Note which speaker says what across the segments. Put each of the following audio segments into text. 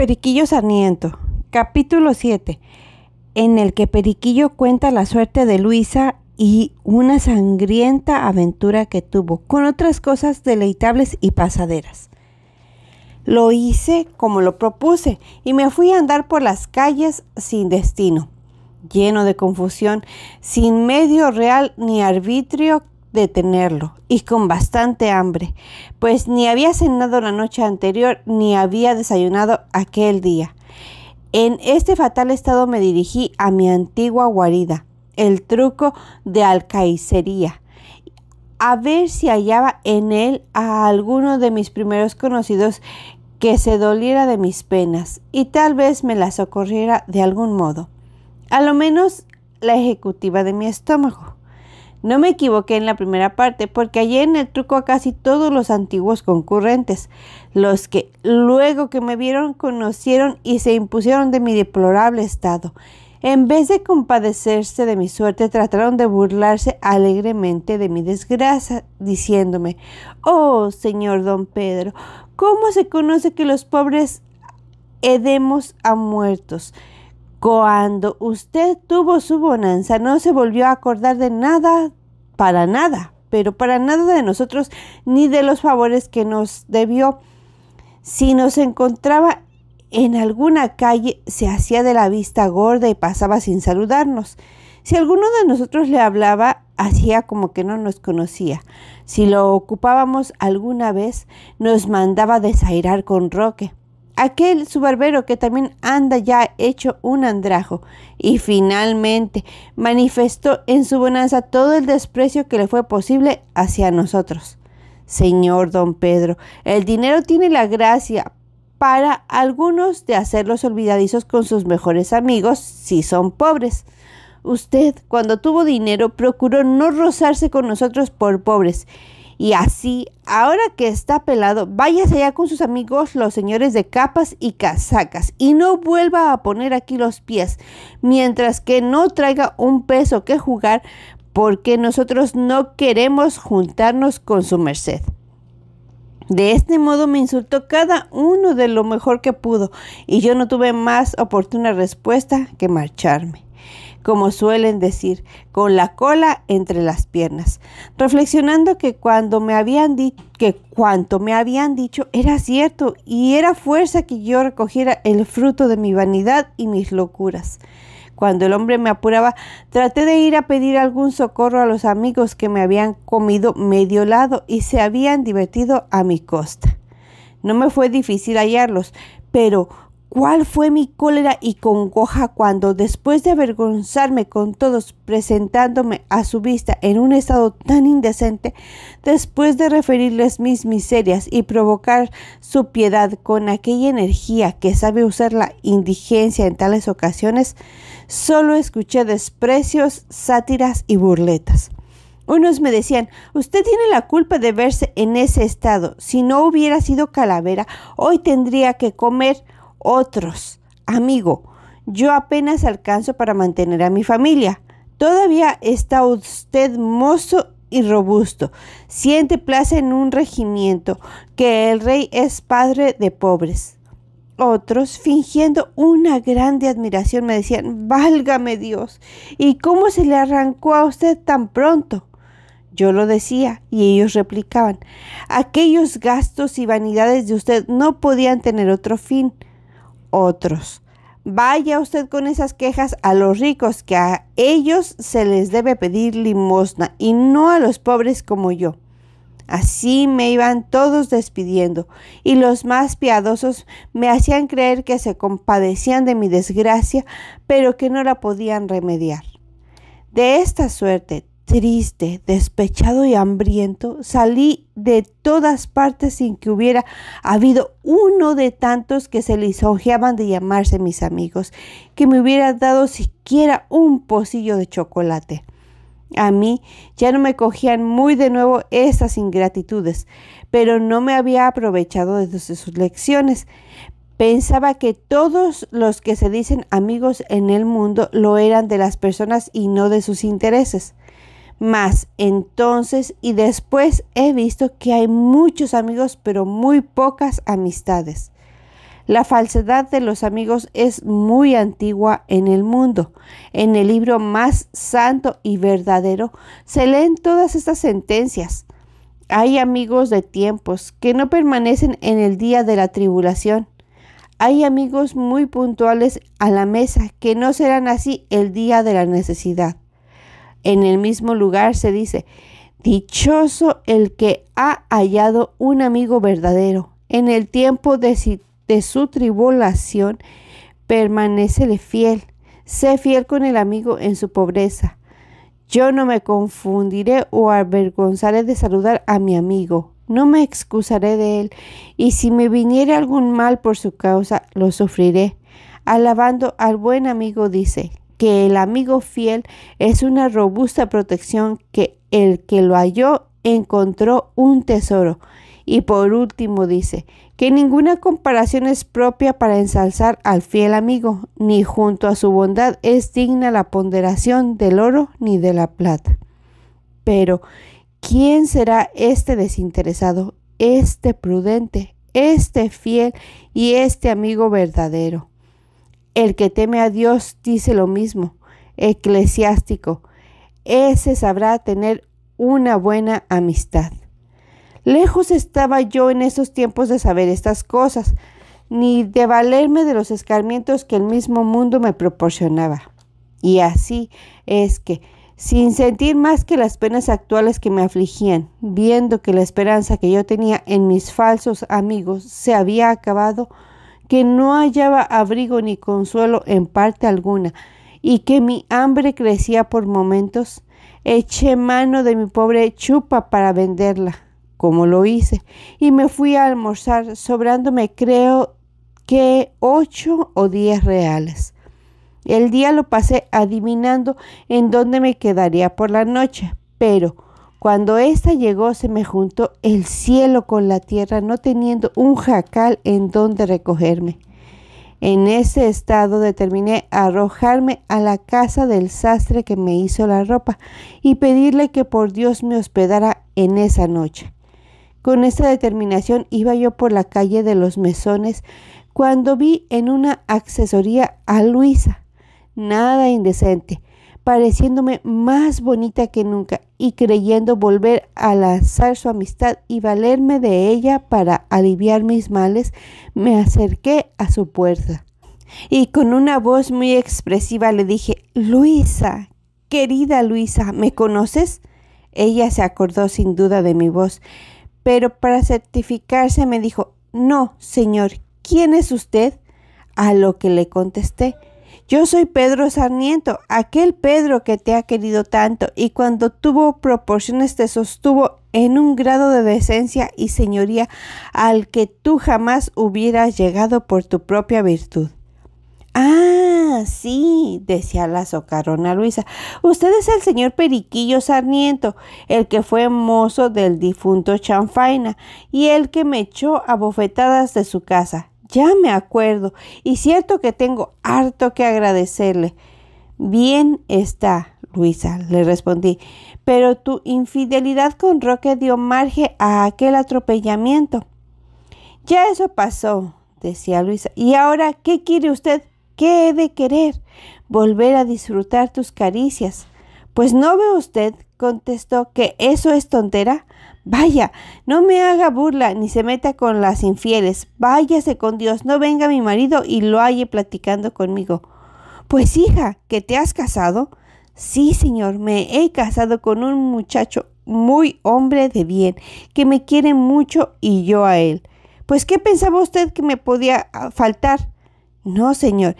Speaker 1: Periquillo Sarniento, capítulo 7, en el que Periquillo cuenta la suerte de Luisa y una sangrienta aventura que tuvo, con otras cosas deleitables y pasaderas. Lo hice como lo propuse y me fui a andar por las calles sin destino, lleno de confusión, sin medio real ni arbitrio detenerlo, y con bastante hambre, pues ni había cenado la noche anterior ni había desayunado aquel día. En este fatal estado me dirigí a mi antigua guarida, el truco de alcaicería, a ver si hallaba en él a alguno de mis primeros conocidos que se doliera de mis penas y tal vez me las socorriera de algún modo, a lo menos la ejecutiva de mi estómago. No me equivoqué en la primera parte porque hallé en el truco a casi todos los antiguos concurrentes, los que luego que me vieron conocieron y se impusieron de mi deplorable estado. En vez de compadecerse de mi suerte, trataron de burlarse alegremente de mi desgracia, diciéndome, Oh, señor don Pedro, ¿cómo se conoce que los pobres edemos a muertos? Cuando usted tuvo su bonanza, no se volvió a acordar de nada, para nada, pero para nada de nosotros ni de los favores que nos debió. Si nos encontraba en alguna calle, se hacía de la vista gorda y pasaba sin saludarnos. Si alguno de nosotros le hablaba, hacía como que no nos conocía. Si lo ocupábamos alguna vez, nos mandaba desairar con Roque aquel su que también anda ya hecho un andrajo. Y finalmente manifestó en su bonanza todo el desprecio que le fue posible hacia nosotros. Señor don Pedro, el dinero tiene la gracia para algunos de hacerlos olvidadizos con sus mejores amigos si son pobres. Usted, cuando tuvo dinero, procuró no rozarse con nosotros por pobres y así, ahora que está pelado, váyase allá con sus amigos los señores de capas y casacas y no vuelva a poner aquí los pies, mientras que no traiga un peso que jugar, porque nosotros no queremos juntarnos con su merced. De este modo me insultó cada uno de lo mejor que pudo, y yo no tuve más oportuna respuesta que marcharme como suelen decir, con la cola entre las piernas, reflexionando que cuando me habían dicho que cuanto me habían dicho era cierto y era fuerza que yo recogiera el fruto de mi vanidad y mis locuras. Cuando el hombre me apuraba, traté de ir a pedir algún socorro a los amigos que me habían comido medio lado y se habían divertido a mi costa. No me fue difícil hallarlos, pero cuál fue mi cólera y congoja cuando, después de avergonzarme con todos, presentándome a su vista en un estado tan indecente, después de referirles mis miserias y provocar su piedad con aquella energía que sabe usar la indigencia en tales ocasiones, solo escuché desprecios, sátiras y burletas. Unos me decían, usted tiene la culpa de verse en ese estado. Si no hubiera sido calavera, hoy tendría que comer otros. Amigo, yo apenas alcanzo para mantener a mi familia. Todavía está usted mozo y robusto. Siente plaza en un regimiento, que el rey es padre de pobres. Otros, fingiendo una grande admiración, me decían, válgame Dios, ¿y cómo se le arrancó a usted tan pronto? Yo lo decía y ellos replicaban, aquellos gastos y vanidades de usted no podían tener otro fin otros. Vaya usted con esas quejas a los ricos, que a ellos se les debe pedir limosna y no a los pobres como yo. Así me iban todos despidiendo, y los más piadosos me hacían creer que se compadecían de mi desgracia, pero que no la podían remediar. De esta suerte triste, despechado y hambriento, salí de todas partes sin que hubiera habido uno de tantos que se lisonjeaban de llamarse mis amigos, que me hubiera dado siquiera un pocillo de chocolate. A mí ya no me cogían muy de nuevo esas ingratitudes, pero no me había aprovechado de sus lecciones. Pensaba que todos los que se dicen amigos en el mundo lo eran de las personas y no de sus intereses. Más entonces y después he visto que hay muchos amigos, pero muy pocas amistades. La falsedad de los amigos es muy antigua en el mundo. En el libro más santo y verdadero se leen todas estas sentencias. Hay amigos de tiempos que no permanecen en el día de la tribulación. Hay amigos muy puntuales a la mesa que no serán así el día de la necesidad. En el mismo lugar se dice, dichoso el que ha hallado un amigo verdadero. En el tiempo de, su tribulación, permanecele fiel. Sé fiel con el amigo en su pobreza. Yo no me confundiré o avergonzaré de saludar a mi amigo. No me excusaré de él, y si me viniere algún mal por su causa, lo sufriré. Alabando al buen amigo dice, que el amigo fiel es una robusta protección que el que lo halló encontró un tesoro. Y por último dice que ninguna comparación es propia para ensalzar al fiel amigo, ni junto a su bondad es digna la ponderación del oro ni de la plata. Pero, ¿quién será este desinteresado, este prudente, este fiel y este amigo verdadero? El que teme a Dios dice lo mismo. Eclesiástico, ese sabrá tener una buena amistad. Lejos estaba yo en esos tiempos de saber estas cosas, ni de valerme de los escarmientos que el mismo mundo me proporcionaba. Y así es que, sin sentir más que las penas actuales que me afligían, viendo que la esperanza que yo tenía en mis falsos amigos se había acabado, que no hallaba abrigo ni consuelo en parte alguna, y que mi hambre crecía por momentos, eché mano de mi pobre chupa para venderla, como lo hice, y me fui a almorzar, sobrándome creo que ocho o diez reales. El día lo pasé adivinando en dónde me quedaría por la noche, pero cuando ésta llegó se me juntó el cielo con la tierra, no teniendo un jacal en donde recogerme. En ese estado determiné arrojarme a la casa del sastre que me hizo la ropa y pedirle que por Dios me hospedara en esa noche. Con esta determinación iba yo por la calle de los mesones cuando vi en una accesoría a Luisa. Nada indecente, pareciéndome más bonita que nunca y creyendo volver a lanzar su amistad y valerme de ella para aliviar mis males, me acerqué a su puerta. Y con una voz muy expresiva le dije, Luisa, querida Luisa, ¿me conoces? Ella se acordó sin duda de mi voz, pero para certificarse me dijo, No, señor, ¿quién es usted? A lo que le contesté, yo soy Pedro Sarniento, aquel Pedro que te ha querido tanto y cuando tuvo proporciones te sostuvo en un grado de decencia y señoría al que tú jamás hubieras llegado por tu propia virtud. Ah, sí, decía la socarona Luisa. Usted es el señor Periquillo Sarniento, el que fue mozo del difunto Chanfaina y el que me echó a bofetadas de su casa. Ya me acuerdo, y cierto que tengo harto que agradecerle. Bien está, Luisa, le respondí, pero tu infidelidad con Roque dio margen a aquel atropellamiento. Ya eso pasó, decía Luisa. ¿Y ahora qué quiere usted? ¿Qué he de querer? Volver a disfrutar tus caricias. Pues no ve usted, contestó, que eso es tontera. Vaya, no me haga burla ni se meta con las infieles. Váyase con Dios, no venga mi marido y lo halle platicando conmigo. Pues hija, ¿que te has casado? Sí, señor, me he casado con un muchacho muy hombre de bien, que me quiere mucho y yo a él. Pues, ¿qué pensaba usted que me podía ah, faltar? No, señor,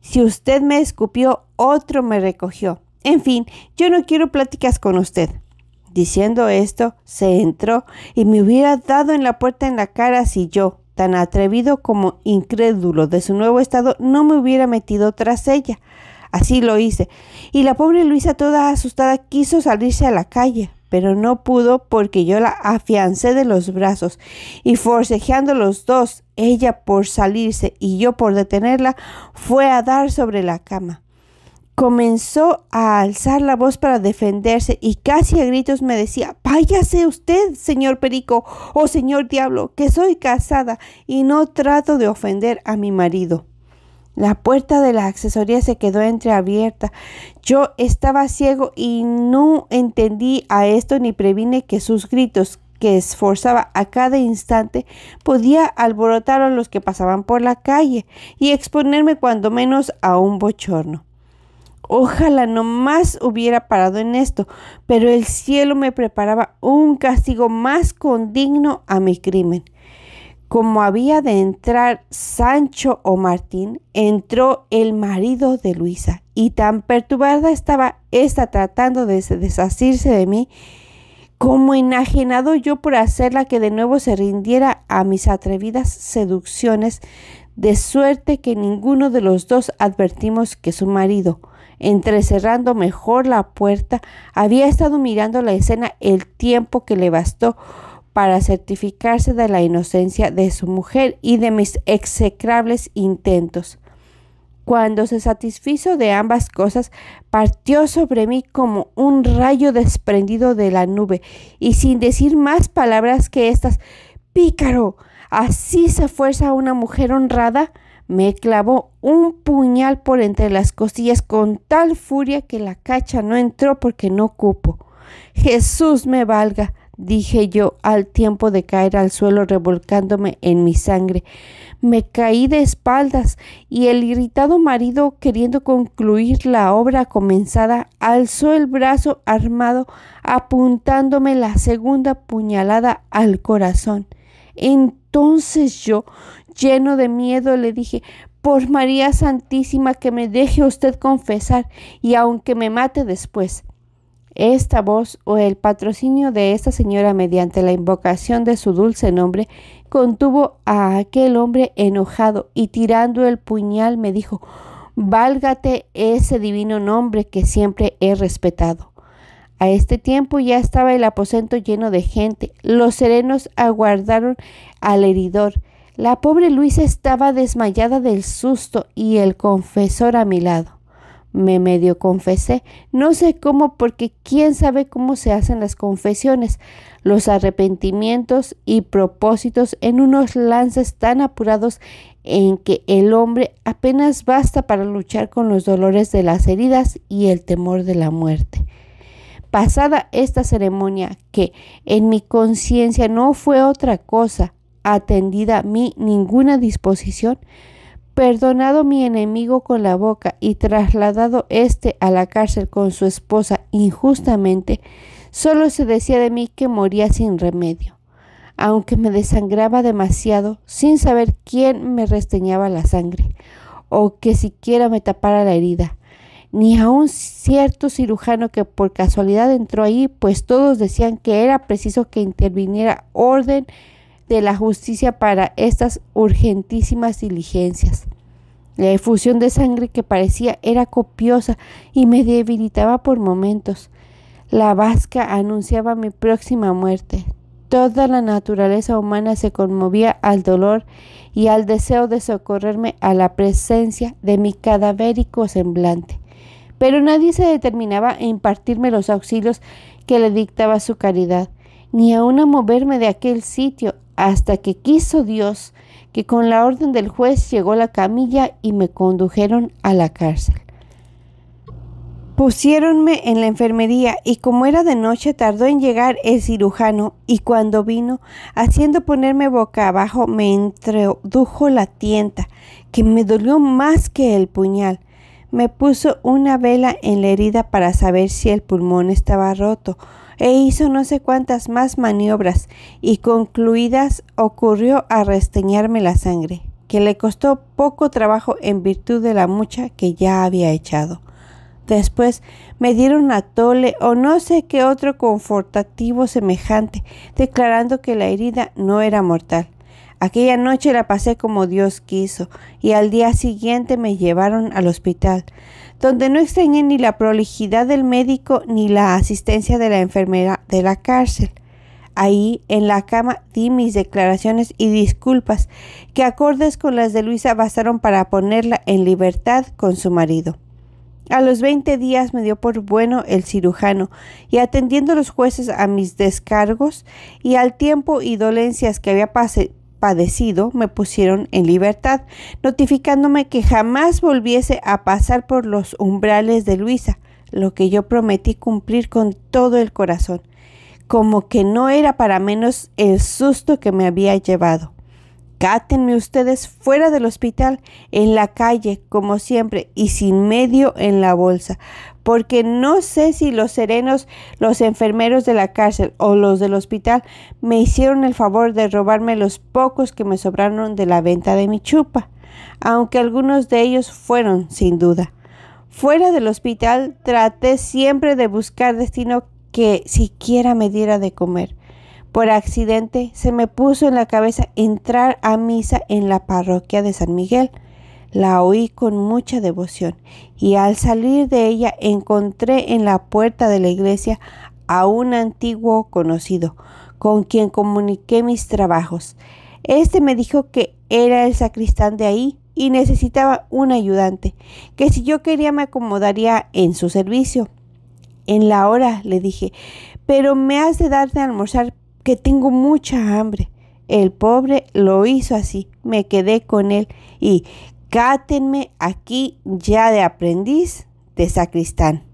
Speaker 1: si usted me escupió, otro me recogió. En fin, yo no quiero pláticas con usted. Diciendo esto, se entró y me hubiera dado en la puerta en la cara si yo, tan atrevido como incrédulo de su nuevo estado, no me hubiera metido tras ella. Así lo hice, y la pobre Luisa, toda asustada, quiso salirse a la calle, pero no pudo porque yo la afiancé de los brazos y forcejeando los dos, ella por salirse y yo por detenerla, fue a dar sobre la cama comenzó a alzar la voz para defenderse y casi a gritos me decía, váyase usted, señor Perico o oh señor Diablo, que soy casada y no trato de ofender a mi marido. La puerta de la accesoría se quedó entreabierta. Yo estaba ciego y no entendí a esto ni previne que sus gritos, que esforzaba a cada instante, podía alborotar a los que pasaban por la calle y exponerme cuando menos a un bochorno. Ojalá no más hubiera parado en esto, pero el cielo me preparaba un castigo más condigno a mi crimen. Como había de entrar Sancho o Martín, entró el marido de Luisa, y tan perturbada estaba ésta tratando de desasirse de mí, como enajenado yo por hacerla que de nuevo se rindiera a mis atrevidas seducciones, de suerte que ninguno de los dos advertimos que su marido, entrecerrando mejor la puerta, había estado mirando la escena el tiempo que le bastó para certificarse de la inocencia de su mujer y de mis execrables intentos. Cuando se satisfizo de ambas cosas, partió sobre mí como un rayo desprendido de la nube, y sin decir más palabras que estas, pícaro, Así se fuerza una mujer honrada. Me clavó un puñal por entre las costillas con tal furia que la cacha no entró porque no cupo. Jesús me valga, dije yo al tiempo de caer al suelo revolcándome en mi sangre. Me caí de espaldas y el irritado marido, queriendo concluir la obra comenzada, alzó el brazo armado apuntándome la segunda puñalada al corazón. Entonces yo, lleno de miedo, le dije, por María Santísima, que me deje usted confesar y aunque me mate después. Esta voz o el patrocinio de esta señora mediante la invocación de su dulce nombre contuvo a aquel hombre enojado y tirando el puñal me dijo, Válgate ese divino nombre que siempre he respetado. A este tiempo ya estaba el aposento lleno de gente. Los serenos aguardaron al heridor. La pobre Luisa estaba desmayada del susto y el confesor a mi lado. Me medio confesé, no sé cómo porque quién sabe cómo se hacen las confesiones, los arrepentimientos y propósitos en unos lances tan apurados en que el hombre apenas basta para luchar con los dolores de las heridas y el temor de la muerte. Pasada esta ceremonia, que en mi conciencia no fue otra cosa, atendida a mí ninguna disposición, perdonado mi enemigo con la boca y trasladado éste a la cárcel con su esposa injustamente, solo se decía de mí que moría sin remedio, aunque me desangraba demasiado sin saber quién me resteñaba la sangre, o que siquiera me tapara la herida ni a un cierto cirujano que por casualidad entró ahí, pues todos decían que era preciso que interviniera orden de la justicia para estas urgentísimas diligencias. La efusión de sangre que parecía era copiosa y me debilitaba por momentos. La vasca anunciaba mi próxima muerte. Toda la naturaleza humana se conmovía al dolor y al deseo de socorrerme a la presencia de mi cadavérico semblante pero nadie se determinaba a impartirme los auxilios que le dictaba su caridad, ni aun a moverme de aquel sitio, hasta que quiso Dios que con la orden del juez llegó la camilla y me condujeron a la cárcel. Pusiéronme en la enfermería y como era de noche tardó en llegar el cirujano y cuando vino, haciendo ponerme boca abajo, me introdujo la tienta, que me dolió más que el puñal. Me puso una vela en la herida para saber si el pulmón estaba roto e hizo no sé cuántas más maniobras y concluidas ocurrió a resteñarme la sangre, que le costó poco trabajo en virtud de la mucha que ya había echado. Después me dieron a tole o no sé qué otro confortativo semejante, declarando que la herida no era mortal Aquella noche la pasé como Dios quiso y al día siguiente me llevaron al hospital, donde no extrañé ni la prolijidad del médico ni la asistencia de la enfermera de la cárcel. Ahí, en la cama, di mis declaraciones y disculpas, que acordes con las de Luisa bastaron para ponerla en libertad con su marido. A los veinte días me dio por bueno el cirujano, y atendiendo los jueces a mis descargos y al tiempo y dolencias que había pasado, padecido, me pusieron en libertad, notificándome que jamás volviese a pasar por los umbrales de Luisa, lo que yo prometí cumplir con todo el corazón, como que no era para menos el susto que me había llevado. Cátenme ustedes fuera del hospital, en la calle, como siempre, y sin medio en la bolsa, porque no sé si los serenos, los enfermeros de la cárcel o los del hospital me hicieron el favor de robarme los pocos que me sobraron de la venta de mi chupa, aunque algunos de ellos fueron, sin duda. Fuera del hospital traté siempre de buscar destino que siquiera me diera de comer por accidente se me puso en la cabeza entrar a misa en la parroquia de San Miguel. La oí con mucha devoción y al salir de ella encontré en la puerta de la iglesia a un antiguo conocido, con quien comuniqué mis trabajos. Este me dijo que era el sacristán de ahí y necesitaba un ayudante, que si yo quería me acomodaría en su servicio. En la hora le dije, pero me has de darte almorzar que tengo mucha hambre. El pobre lo hizo así, me quedé con él y cátenme aquí ya de aprendiz de sacristán.